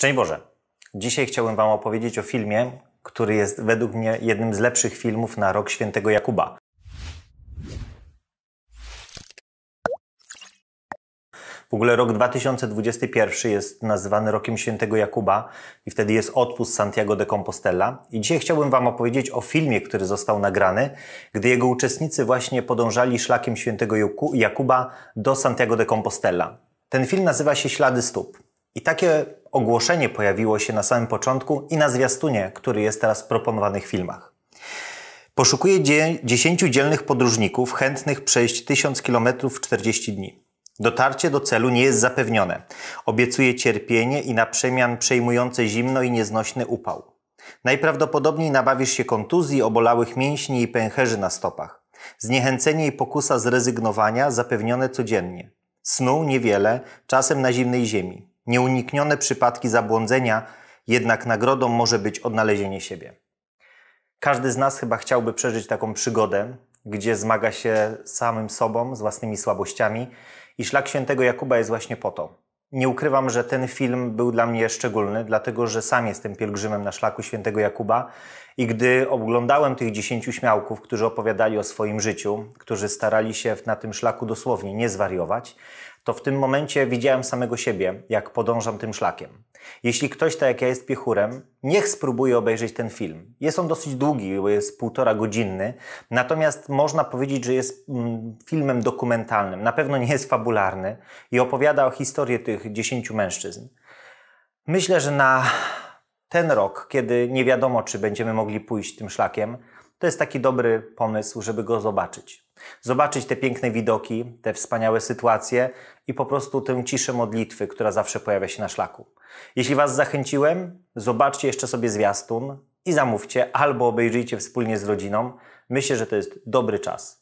Szczęść Boże! Dzisiaj chciałbym Wam opowiedzieć o filmie, który jest według mnie jednym z lepszych filmów na rok świętego Jakuba. W ogóle rok 2021 jest nazywany rokiem świętego Jakuba i wtedy jest odpust Santiago de Compostela. I dzisiaj chciałbym Wam opowiedzieć o filmie, który został nagrany, gdy jego uczestnicy właśnie podążali szlakiem świętego Jakuba do Santiago de Compostela. Ten film nazywa się Ślady stóp. I takie ogłoszenie pojawiło się na samym początku i na zwiastunie, który jest teraz w proponowanych filmach. Poszukuje 10 dzielnych podróżników chętnych przejść 1000 km w 40 dni. Dotarcie do celu nie jest zapewnione. Obiecuje cierpienie i na przemian przejmujące zimno i nieznośny upał. Najprawdopodobniej nabawisz się kontuzji, obolałych mięśni i pęcherzy na stopach. Zniechęcenie i pokusa zrezygnowania zapewnione codziennie. Snu niewiele, czasem na zimnej ziemi. Nieuniknione przypadki zabłądzenia, jednak nagrodą może być odnalezienie siebie. Każdy z nas chyba chciałby przeżyć taką przygodę, gdzie zmaga się samym sobą, z własnymi słabościami i szlak świętego Jakuba jest właśnie po to. Nie ukrywam, że ten film był dla mnie szczególny, dlatego że sam jestem pielgrzymem na szlaku świętego Jakuba i gdy oglądałem tych dziesięciu śmiałków, którzy opowiadali o swoim życiu, którzy starali się na tym szlaku dosłownie nie zwariować, to w tym momencie widziałem samego siebie, jak podążam tym szlakiem. Jeśli ktoś tak jak ja jest piechurem, niech spróbuje obejrzeć ten film. Jest on dosyć długi, bo jest półtora godzinny, natomiast można powiedzieć, że jest mm, filmem dokumentalnym. Na pewno nie jest fabularny i opowiada o historii tych dziesięciu mężczyzn. Myślę, że na ten rok, kiedy nie wiadomo, czy będziemy mogli pójść tym szlakiem, to jest taki dobry pomysł, żeby go zobaczyć. Zobaczyć te piękne widoki, te wspaniałe sytuacje i po prostu tę ciszę modlitwy, która zawsze pojawia się na szlaku. Jeśli Was zachęciłem, zobaczcie jeszcze sobie zwiastun i zamówcie albo obejrzyjcie wspólnie z rodziną. Myślę, że to jest dobry czas.